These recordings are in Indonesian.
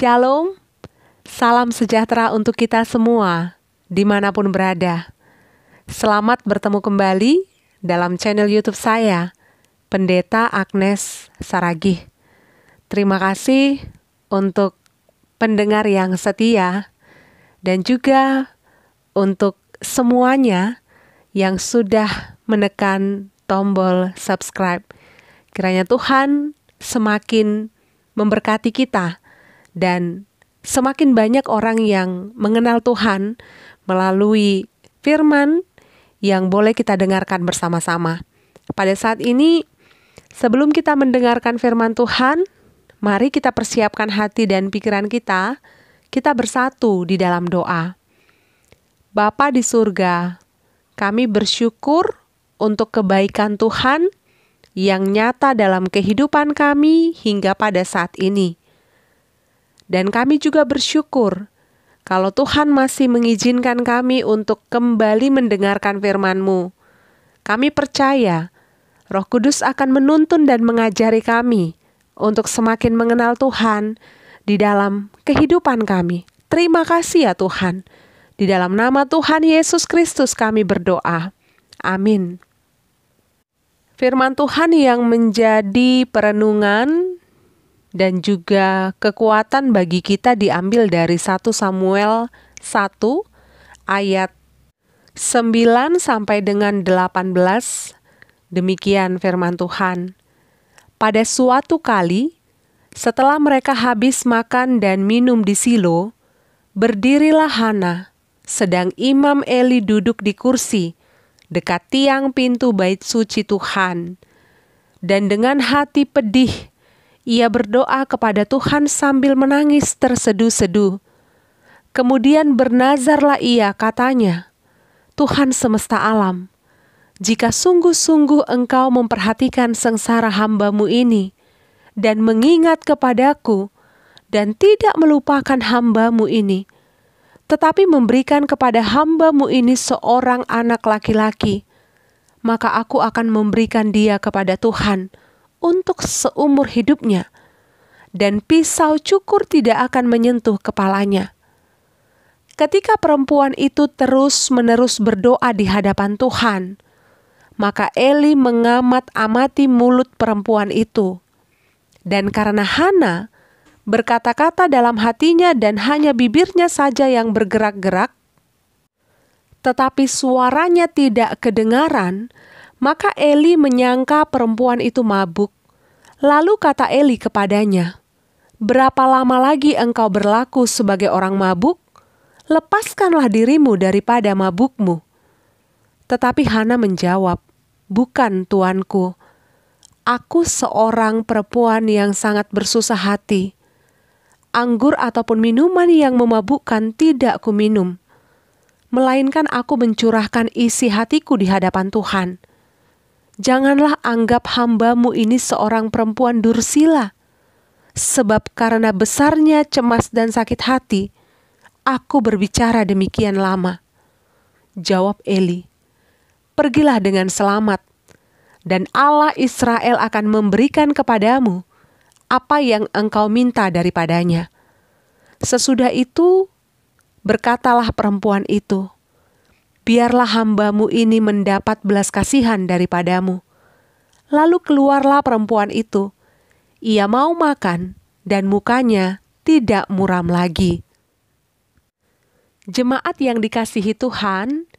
Shalom, salam sejahtera untuk kita semua, dimanapun berada. Selamat bertemu kembali dalam channel YouTube saya, Pendeta Agnes Saragih. Terima kasih untuk pendengar yang setia dan juga untuk semuanya yang sudah menekan tombol subscribe. Kiranya Tuhan semakin memberkati kita dan semakin banyak orang yang mengenal Tuhan melalui firman yang boleh kita dengarkan bersama-sama. Pada saat ini, sebelum kita mendengarkan firman Tuhan, mari kita persiapkan hati dan pikiran kita. Kita bersatu di dalam doa. Bapa di surga, kami bersyukur untuk kebaikan Tuhan yang nyata dalam kehidupan kami hingga pada saat ini. Dan kami juga bersyukur kalau Tuhan masih mengizinkan kami untuk kembali mendengarkan firman-Mu. Kami percaya Roh Kudus akan menuntun dan mengajari kami untuk semakin mengenal Tuhan di dalam kehidupan kami. Terima kasih ya Tuhan. Di dalam nama Tuhan Yesus Kristus kami berdoa. Amin. Firman Tuhan yang menjadi perenungan dan juga kekuatan bagi kita diambil dari 1 Samuel 1 ayat 9 sampai dengan 18. Demikian firman Tuhan. Pada suatu kali, setelah mereka habis makan dan minum di Silo, berdirilah Hana, sedang Imam Eli duduk di kursi dekat tiang pintu bait suci Tuhan. Dan dengan hati pedih, ia berdoa kepada Tuhan sambil menangis terseduh-seduh. Kemudian bernazarlah ia, katanya, "Tuhan semesta alam, jika sungguh-sungguh Engkau memperhatikan sengsara hambamu ini dan mengingat kepadaku, dan tidak melupakan hambamu ini, tetapi memberikan kepada hambamu ini seorang anak laki-laki, maka aku akan memberikan dia kepada Tuhan." untuk seumur hidupnya, dan pisau cukur tidak akan menyentuh kepalanya. Ketika perempuan itu terus-menerus berdoa di hadapan Tuhan, maka Eli mengamat-amati mulut perempuan itu. Dan karena Hana berkata-kata dalam hatinya dan hanya bibirnya saja yang bergerak-gerak, tetapi suaranya tidak kedengaran, maka Eli menyangka perempuan itu mabuk. Lalu kata Eli kepadanya, "Berapa lama lagi engkau berlaku sebagai orang mabuk? Lepaskanlah dirimu daripada mabukmu." Tetapi Hana menjawab, "Bukan, tuanku. Aku seorang perempuan yang sangat bersusah hati. Anggur ataupun minuman yang memabukkan tidak kuminum." melainkan aku mencurahkan isi hatiku di hadapan Tuhan janganlah anggap hambamu ini seorang perempuan dursila. Sebab karena besarnya cemas dan sakit hati, aku berbicara demikian lama. Jawab Eli, pergilah dengan selamat, dan Allah Israel akan memberikan kepadamu apa yang engkau minta daripadanya. Sesudah itu, berkatalah perempuan itu, biarlah hambamu ini mendapat belas kasihan daripadamu. Lalu keluarlah perempuan itu. Ia mau makan dan mukanya tidak muram lagi. Jemaat yang dikasihi Tuhan,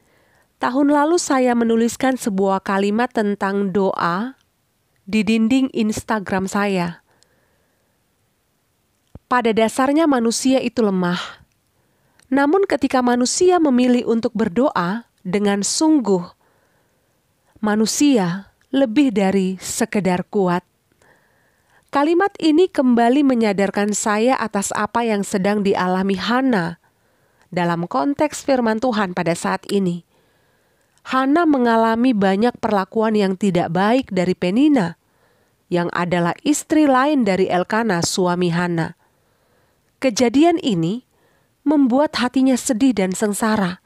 tahun lalu saya menuliskan sebuah kalimat tentang doa di dinding Instagram saya. Pada dasarnya manusia itu lemah namun, ketika manusia memilih untuk berdoa dengan sungguh, manusia lebih dari sekedar kuat. Kalimat ini kembali menyadarkan saya atas apa yang sedang dialami Hana dalam konteks firman Tuhan pada saat ini. Hana mengalami banyak perlakuan yang tidak baik dari Penina, yang adalah istri lain dari Elkana, suami Hana. Kejadian ini membuat hatinya sedih dan sengsara.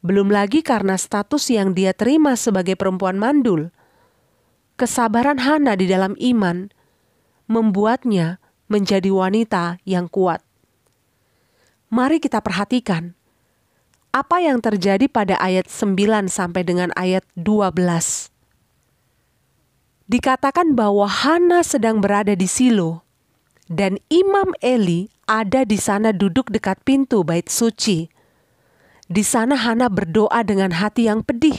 Belum lagi karena status yang dia terima sebagai perempuan mandul. Kesabaran Hana di dalam iman membuatnya menjadi wanita yang kuat. Mari kita perhatikan apa yang terjadi pada ayat 9 sampai dengan ayat 12 dikatakan bahwa Hana sedang berada di Silo dan Imam Eli ada di sana duduk dekat pintu bait suci. Di sana Hana berdoa dengan hati yang pedih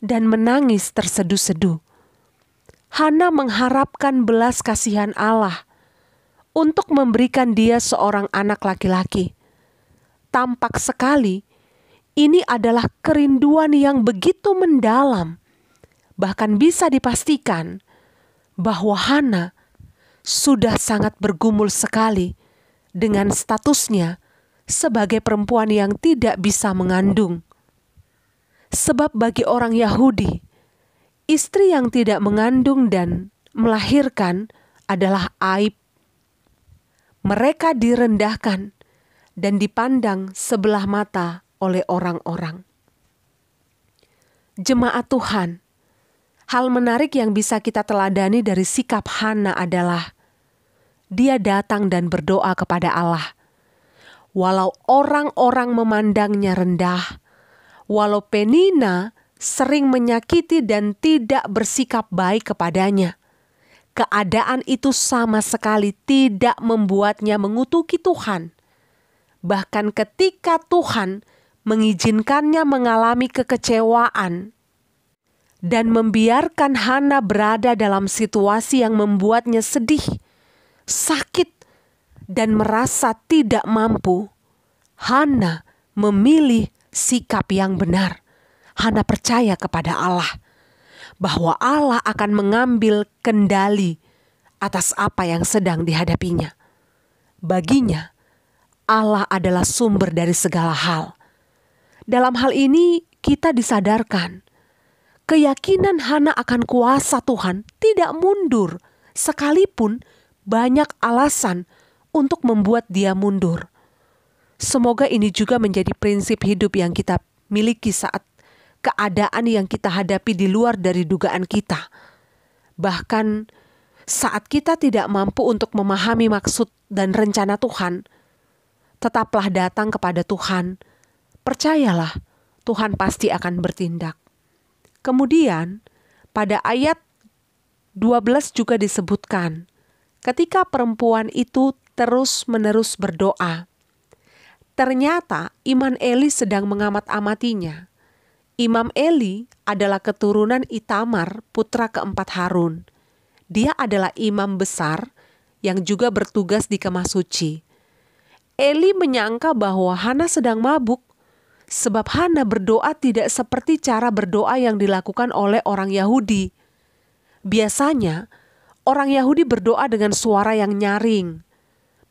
dan menangis terseduh-seduh. Hana mengharapkan belas kasihan Allah untuk memberikan dia seorang anak laki-laki. Tampak sekali, ini adalah kerinduan yang begitu mendalam. Bahkan bisa dipastikan bahwa Hana sudah sangat bergumul sekali dengan statusnya sebagai perempuan yang tidak bisa mengandung. Sebab bagi orang Yahudi, istri yang tidak mengandung dan melahirkan adalah aib. Mereka direndahkan dan dipandang sebelah mata oleh orang-orang. Jemaat Tuhan, hal menarik yang bisa kita teladani dari sikap Hana adalah dia datang dan berdoa kepada Allah. Walau orang-orang memandangnya rendah, walau Penina sering menyakiti dan tidak bersikap baik kepadanya, keadaan itu sama sekali tidak membuatnya mengutuki Tuhan. Bahkan ketika Tuhan mengizinkannya mengalami kekecewaan dan membiarkan Hana berada dalam situasi yang membuatnya sedih, sakit, dan merasa tidak mampu, Hana memilih sikap yang benar. Hana percaya kepada Allah bahwa Allah akan mengambil kendali atas apa yang sedang dihadapinya. Baginya, Allah adalah sumber dari segala hal. Dalam hal ini, kita disadarkan keyakinan Hana akan kuasa Tuhan tidak mundur, sekalipun banyak alasan untuk membuat dia mundur. Semoga ini juga menjadi prinsip hidup yang kita miliki saat keadaan yang kita hadapi di luar dari dugaan kita. Bahkan saat kita tidak mampu untuk memahami maksud dan rencana Tuhan, tetaplah datang kepada Tuhan. Percayalah, Tuhan pasti akan bertindak. Kemudian, pada ayat 12 juga disebutkan, ketika perempuan itu terus-menerus berdoa. Ternyata Imam Eli sedang mengamat-amatinya. Imam Eli adalah keturunan Itamar, putra keempat Harun. Dia adalah imam besar yang juga bertugas di kemah suci. Eli menyangka bahwa Hana sedang mabuk, sebab Hana berdoa tidak seperti cara berdoa yang dilakukan oleh orang Yahudi. Biasanya, orang Yahudi berdoa dengan suara yang nyaring.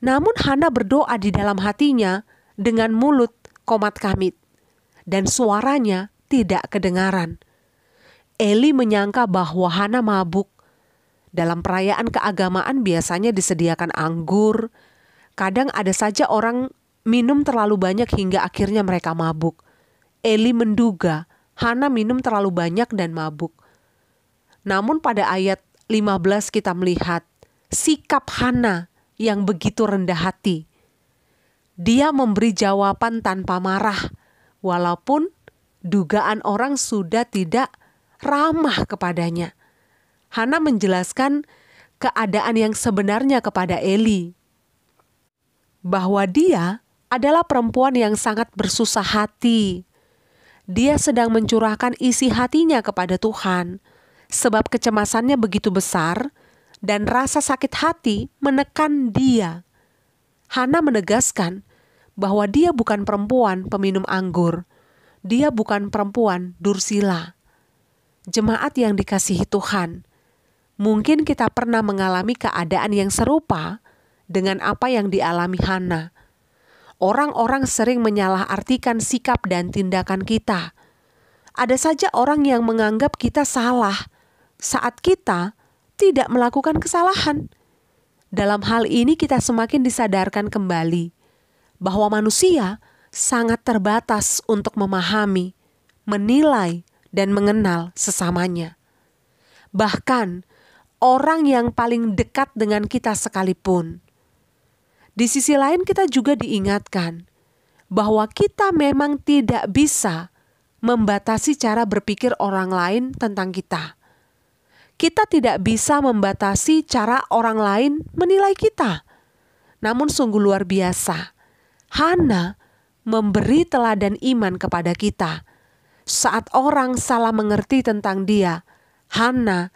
Namun Hana berdoa di dalam hatinya dengan mulut komat kamit dan suaranya tidak kedengaran. Eli menyangka bahwa Hana mabuk. Dalam perayaan keagamaan biasanya disediakan anggur. Kadang ada saja orang minum terlalu banyak hingga akhirnya mereka mabuk. Eli menduga Hana minum terlalu banyak dan mabuk. Namun pada ayat 15 kita melihat sikap Hana yang begitu rendah hati. Dia memberi jawaban tanpa marah walaupun dugaan orang sudah tidak ramah kepadanya. Hana menjelaskan keadaan yang sebenarnya kepada Eli bahwa dia adalah perempuan yang sangat bersusah hati. Dia sedang mencurahkan isi hatinya kepada Tuhan sebab kecemasannya begitu besar dan rasa sakit hati menekan dia. Hana menegaskan bahwa dia bukan perempuan peminum anggur. Dia bukan perempuan dursila. Jemaat yang dikasihi Tuhan, mungkin kita pernah mengalami keadaan yang serupa dengan apa yang dialami Hana. Orang-orang sering menyalahartikan sikap dan tindakan kita. Ada saja orang yang menganggap kita salah saat kita tidak melakukan kesalahan. Dalam hal ini, kita semakin disadarkan kembali bahwa manusia sangat terbatas untuk memahami, menilai, dan mengenal sesamanya. Bahkan orang yang paling dekat dengan kita sekalipun. Di sisi lain, kita juga diingatkan bahwa kita memang tidak bisa membatasi cara berpikir orang lain tentang kita kita tidak bisa membatasi cara orang lain menilai kita. Namun sungguh luar biasa. Hana memberi teladan iman kepada kita. Saat orang salah mengerti tentang dia, Hana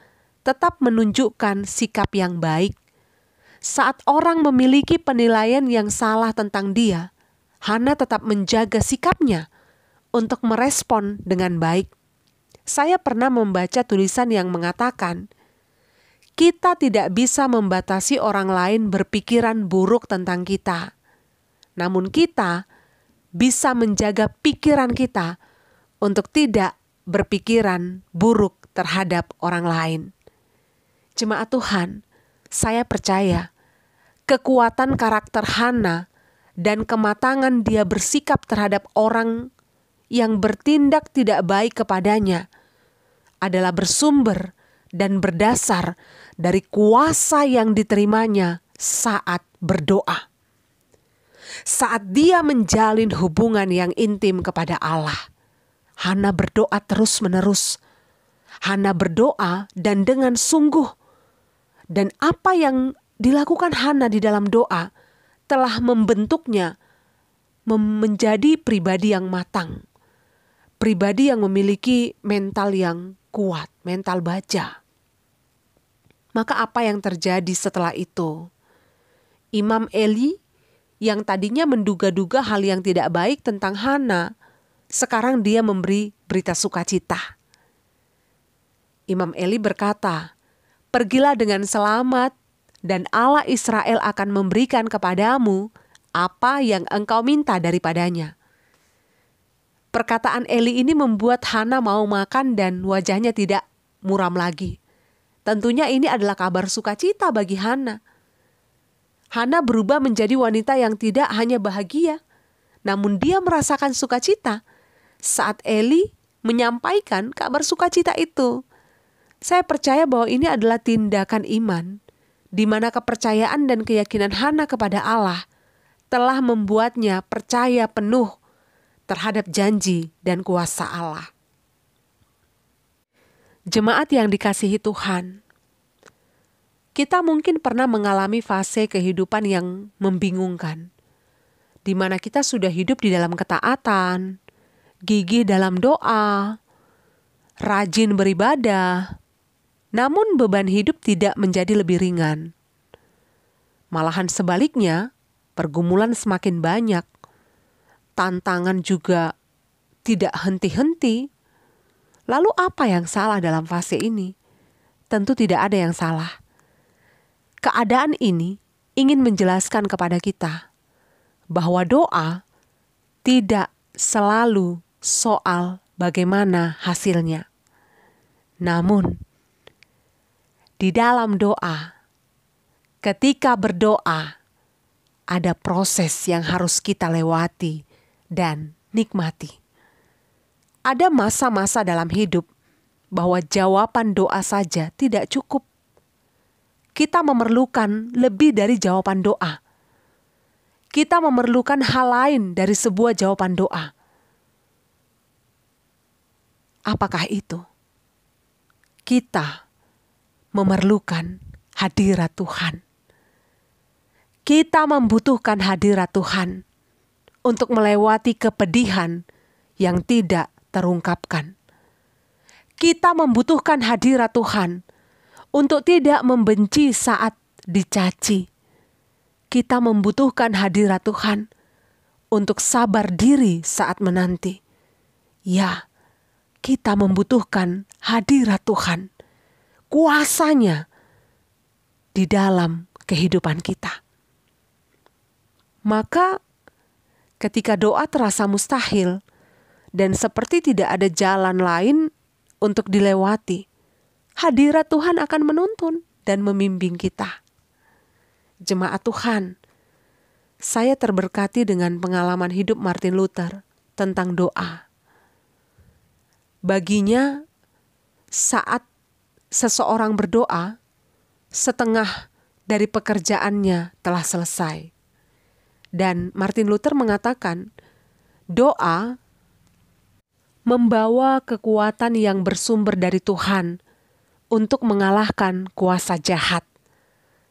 tetap menunjukkan sikap yang baik. Saat orang memiliki penilaian yang salah tentang dia, Hana tetap menjaga sikapnya untuk merespon dengan baik saya pernah membaca tulisan yang mengatakan, "Kita tidak bisa membatasi orang lain berpikiran buruk tentang kita, namun kita bisa menjaga pikiran kita untuk tidak berpikiran buruk terhadap orang lain." Jemaat Tuhan, saya percaya kekuatan karakter Hana dan kematangan dia bersikap terhadap orang yang bertindak tidak baik kepadanya adalah bersumber dan berdasar dari kuasa yang diterimanya saat berdoa. Saat dia menjalin hubungan yang intim kepada Allah, Hana berdoa terus-menerus. Hana berdoa dan dengan sungguh. Dan apa yang dilakukan Hana di dalam doa telah membentuknya menjadi pribadi yang matang. Pribadi yang memiliki mental yang kuat, mental baja. Maka apa yang terjadi setelah itu? Imam Eli yang tadinya menduga-duga hal yang tidak baik tentang Hana, sekarang dia memberi berita sukacita. Imam Eli berkata, "Pergilah dengan selamat dan Allah Israel akan memberikan kepadamu apa yang engkau minta daripadanya." Perkataan Eli ini membuat Hana mau makan dan wajahnya tidak muram lagi. Tentunya ini adalah kabar sukacita bagi Hana. Hana berubah menjadi wanita yang tidak hanya bahagia, namun dia merasakan sukacita saat Eli menyampaikan kabar sukacita itu. Saya percaya bahwa ini adalah tindakan iman, di mana kepercayaan dan keyakinan Hana kepada Allah telah membuatnya percaya penuh terhadap janji dan kuasa Allah. Jemaat yang dikasihi Tuhan, kita mungkin pernah mengalami fase kehidupan yang membingungkan, di mana kita sudah hidup di dalam ketaatan, gigih dalam doa, rajin beribadah, namun beban hidup tidak menjadi lebih ringan. Malahan sebaliknya, pergumulan semakin banyak – tantangan juga tidak henti-henti, lalu apa yang salah dalam fase ini? Tentu tidak ada yang salah. Keadaan ini ingin menjelaskan kepada kita bahwa doa tidak selalu soal bagaimana hasilnya. Namun, di dalam doa, ketika berdoa, ada proses yang harus kita lewati dan nikmati. Ada masa-masa dalam hidup bahwa jawaban doa saja tidak cukup. Kita memerlukan lebih dari jawaban doa. Kita memerlukan hal lain dari sebuah jawaban doa. Apakah itu? Kita memerlukan hadirat Tuhan. Kita membutuhkan hadirat Tuhan untuk melewati kepedihan yang tidak terungkapkan. Kita membutuhkan hadirat Tuhan untuk tidak membenci saat dicaci. Kita membutuhkan hadirat Tuhan untuk sabar diri saat menanti. Ya, kita membutuhkan hadirat Tuhan, kuasanya di dalam kehidupan kita. Maka ketika doa terasa mustahil dan seperti tidak ada jalan lain untuk dilewati. Hadirat Tuhan akan menuntun dan membimbing kita. Jemaat Tuhan, saya terberkati dengan pengalaman hidup Martin Luther tentang doa. Baginya, saat seseorang berdoa, setengah dari pekerjaannya telah selesai dan Martin Luther mengatakan, doa membawa kekuatan yang bersumber dari Tuhan untuk mengalahkan kuasa jahat.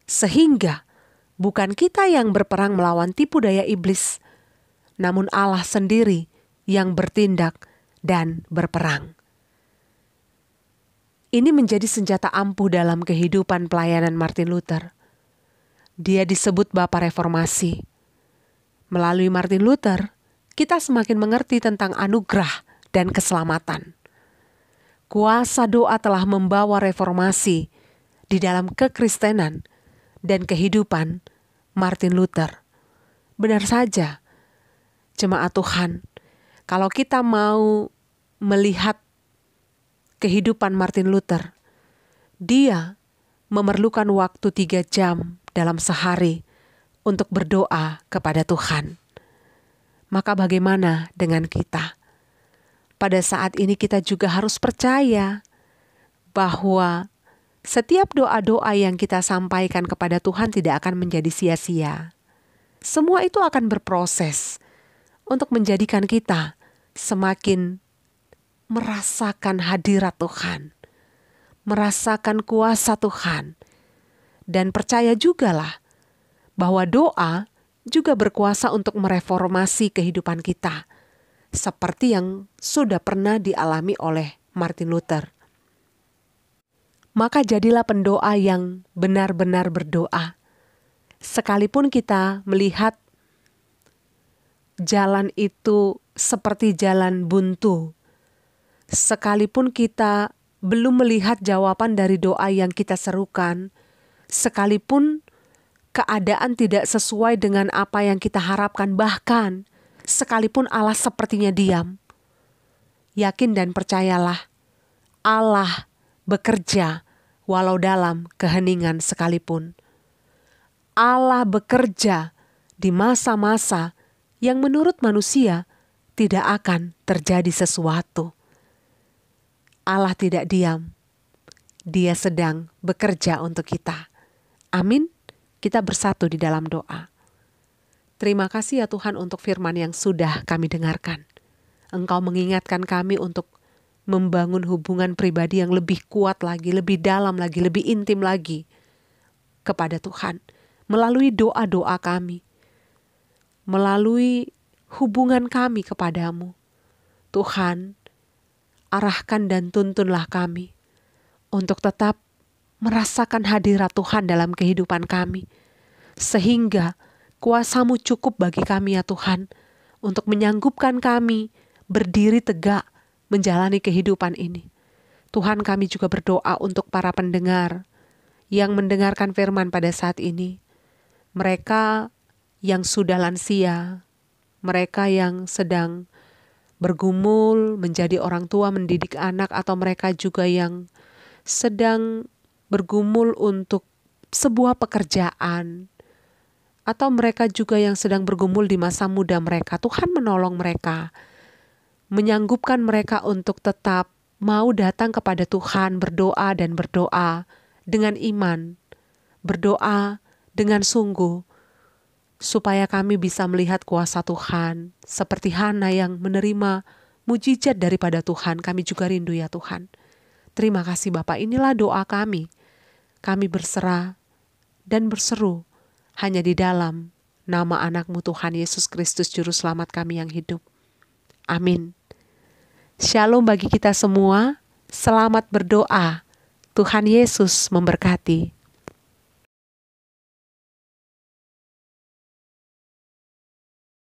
Sehingga bukan kita yang berperang melawan tipu daya iblis, namun Allah sendiri yang bertindak dan berperang. Ini menjadi senjata ampuh dalam kehidupan pelayanan Martin Luther. Dia disebut Bapak Reformasi Melalui Martin Luther, kita semakin mengerti tentang anugerah dan keselamatan. Kuasa doa telah membawa reformasi di dalam kekristenan dan kehidupan Martin Luther. Benar saja, jemaat Tuhan, kalau kita mau melihat kehidupan Martin Luther, dia memerlukan waktu tiga jam dalam sehari untuk berdoa kepada Tuhan. Maka, bagaimana dengan kita? Pada saat ini, kita juga harus percaya bahwa setiap doa-doa yang kita sampaikan kepada Tuhan tidak akan menjadi sia-sia. Semua itu akan berproses untuk menjadikan kita semakin merasakan hadirat Tuhan, merasakan kuasa Tuhan, dan percaya jugalah bahwa doa juga berkuasa untuk mereformasi kehidupan kita, seperti yang sudah pernah dialami oleh Martin Luther. Maka jadilah pendoa yang benar-benar berdoa. Sekalipun kita melihat jalan itu seperti jalan buntu, sekalipun kita belum melihat jawaban dari doa yang kita serukan, sekalipun keadaan tidak sesuai dengan apa yang kita harapkan, bahkan sekalipun Allah sepertinya diam. Yakin dan percayalah, Allah bekerja walau dalam keheningan sekalipun. Allah bekerja di masa-masa yang menurut manusia tidak akan terjadi sesuatu. Allah tidak diam, Dia sedang bekerja untuk kita. Amin kita bersatu di dalam doa. Terima kasih ya Tuhan untuk firman yang sudah kami dengarkan. Engkau mengingatkan kami untuk membangun hubungan pribadi yang lebih kuat lagi, lebih dalam lagi, lebih intim lagi kepada Tuhan melalui doa-doa kami, melalui hubungan kami kepadamu. Tuhan, arahkan dan tuntunlah kami untuk tetap merasakan hadirat Tuhan dalam kehidupan kami. Sehingga kuasamu cukup bagi kami ya Tuhan untuk menyanggupkan kami berdiri tegak menjalani kehidupan ini. Tuhan kami juga berdoa untuk para pendengar yang mendengarkan firman pada saat ini. Mereka yang sudah lansia, mereka yang sedang bergumul menjadi orang tua mendidik anak atau mereka juga yang sedang bergumul untuk sebuah pekerjaan, atau mereka juga yang sedang bergumul di masa muda mereka. Tuhan menolong mereka, menyanggupkan mereka untuk tetap mau datang kepada Tuhan, berdoa dan berdoa dengan iman, berdoa dengan sungguh, supaya kami bisa melihat kuasa Tuhan, seperti Hana yang menerima mujizat daripada Tuhan. Kami juga rindu, ya Tuhan. Terima kasih, Bapak. Inilah doa kami kami berserah dan berseru hanya di dalam nama anakmu Tuhan Yesus Kristus Juru Selamat kami yang hidup. Amin. Shalom bagi kita semua, selamat berdoa. Tuhan Yesus memberkati.